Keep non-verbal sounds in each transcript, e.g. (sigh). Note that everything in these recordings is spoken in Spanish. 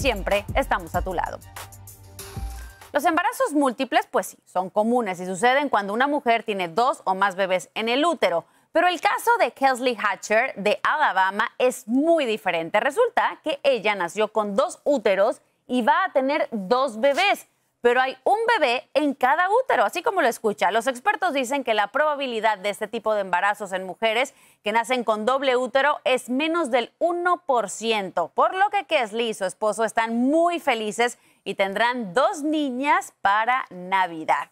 siempre estamos a tu lado. Los embarazos múltiples, pues sí, son comunes y suceden cuando una mujer tiene dos o más bebés en el útero. Pero el caso de Kelsey Hatcher de Alabama es muy diferente. Resulta que ella nació con dos úteros y va a tener dos bebés pero hay un bebé en cada útero, así como lo escucha. Los expertos dicen que la probabilidad de este tipo de embarazos en mujeres que nacen con doble útero es menos del 1%, por lo que Kesley y su esposo están muy felices y tendrán dos niñas para Navidad.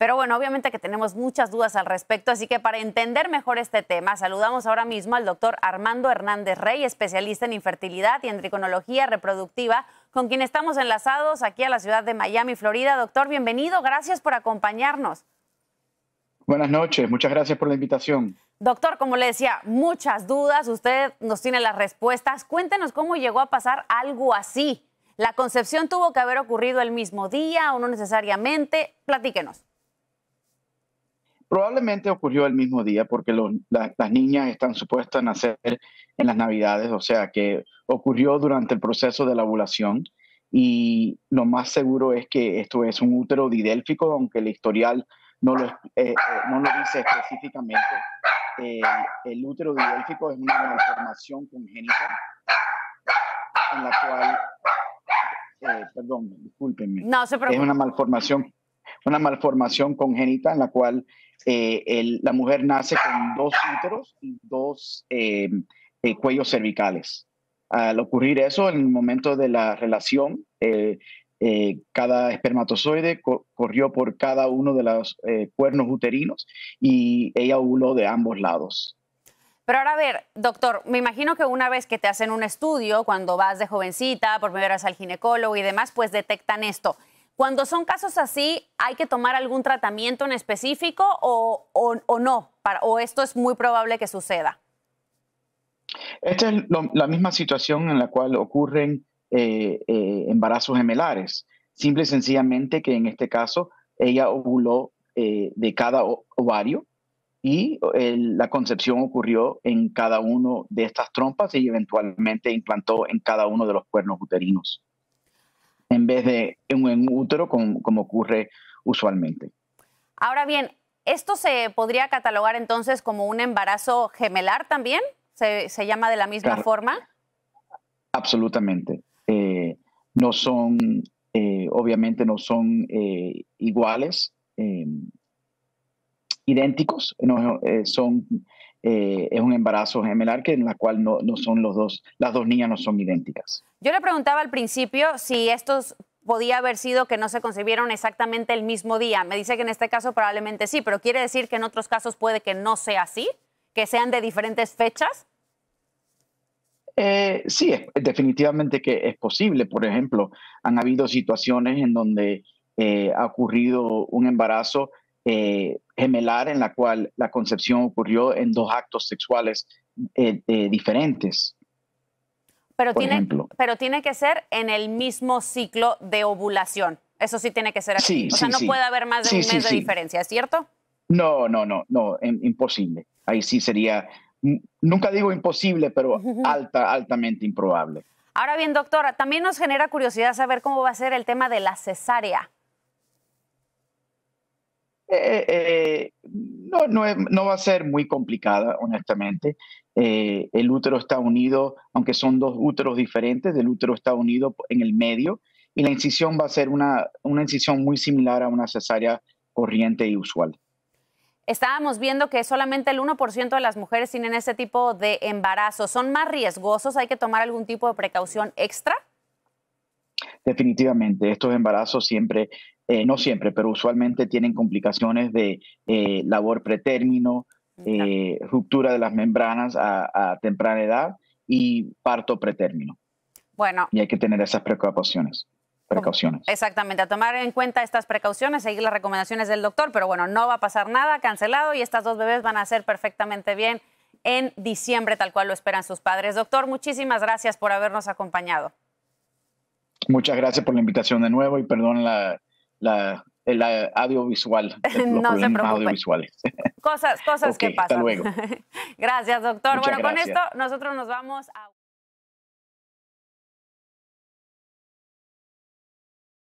Pero bueno, obviamente que tenemos muchas dudas al respecto, así que para entender mejor este tema, saludamos ahora mismo al doctor Armando Hernández Rey, especialista en infertilidad y en triconología reproductiva, con quien estamos enlazados aquí a la ciudad de Miami, Florida. Doctor, bienvenido, gracias por acompañarnos. Buenas noches, muchas gracias por la invitación. Doctor, como le decía, muchas dudas, usted nos tiene las respuestas. Cuéntenos cómo llegó a pasar algo así. ¿La concepción tuvo que haber ocurrido el mismo día o no necesariamente? Platíquenos. Probablemente ocurrió el mismo día porque las niñas están supuestas a nacer en las navidades, o sea que ocurrió durante el proceso de la ovulación y lo más seguro es que esto es un útero didélfico, aunque el historial no lo, eh, eh, dice específicamente. el útero didélfico es una malformación congénita en la cual, eh, perdón, discúlpenme, no, se es una malformación una malformación congénita en la cual eh, la mujer nace con dos úteros y dos eh, eh, cuellos cervicales. Al ocurrir eso, en el momento de la relación, cada espermatozoide corrió por cada uno de los cuernos uterinos y ella ovuló de ambos lados. Pero ahora a ver, doctor, me imagino que una vez que te hacen un estudio, cuando vas de jovencita, por primera vez al ginecólogo y demás, pues detectan esto. Cuando son casos así, ¿hay que tomar algún tratamiento en específico o, no? ¿O esto es muy probable que suceda? Esta es la misma situación en la cual ocurren eh, eh, embarazos gemelares. Simple y sencillamente que en este caso ella ovuló eh, de cada ovario y la concepción ocurrió en cada uno de estas trompas y eventualmente implantó en cada uno de los cuernos uterinos vez de en un útero como, ocurre usualmente. Ahora bien, ¿esto se podría catalogar entonces como un embarazo gemelar también? ¿Se, llama de la misma forma? Absolutamente. Eh, no son, eh, obviamente no son eh, iguales, idénticos, no, son eh, es un embarazo gemelar que en la cual no, son los dos, las dos niñas no son idénticas. Yo le preguntaba al principio si estos podía haber sido que no se concibieron exactamente el mismo día. Me dice que en este caso probablemente sí, pero quiere decir que en otros casos puede que no sea así, que sean de diferentes fechas. Eh, sí, definitivamente que es posible. Por ejemplo, han habido situaciones en donde eh, ha ocurrido un embarazo eh, gemelar en la cual la concepción ocurrió en dos actos sexuales eh, eh, diferentes. Pero tiene, pero tiene que ser en el mismo ciclo de ovulación. Eso sí tiene que ser así. o sea, no puede haber más de un mes de diferencia, ¿es cierto? No, no, no, no, imposible. Ahí sí sería, nunca digo imposible, pero alta, altamente improbable. Ahora bien, doctora, también nos genera curiosidad saber cómo va a ser el tema de la cesárea. Eh, eh, no, va a ser muy complicada, honestamente. Eh, el útero está unido, aunque son dos úteros diferentes, el útero está unido en el medio y la incisión va a ser una, una incisión muy similar a una cesárea corriente y usual. Estábamos viendo que solamente el 1% de las mujeres tienen ese tipo de embarazos. ¿Son más riesgosos? ¿Hay que tomar algún tipo de precaución extra? Definitivamente, estos embarazos siempre eh, no siempre, pero usualmente tienen complicaciones de eh, labor pretérmino, eh, ruptura de las membranas a, temprana edad y parto pretérmino. Bueno. Y hay que tener esas precauciones. Precauciones. Exactamente, a tomar en cuenta estas precauciones, seguir las recomendaciones del doctor, pero bueno, no va a pasar nada, cancelado y estas dos bebés van a ser perfectamente bien en diciembre, tal cual lo esperan sus padres. Doctor, muchísimas gracias por habernos acompañado. Muchas gracias por la invitación de nuevo y perdón la, la, el eh, audiovisual. (laughs) no se audiovisuales. Cosas, cosas que pasan. (laughs) gracias, doctor. bueno, con esto nosotros nos vamos a...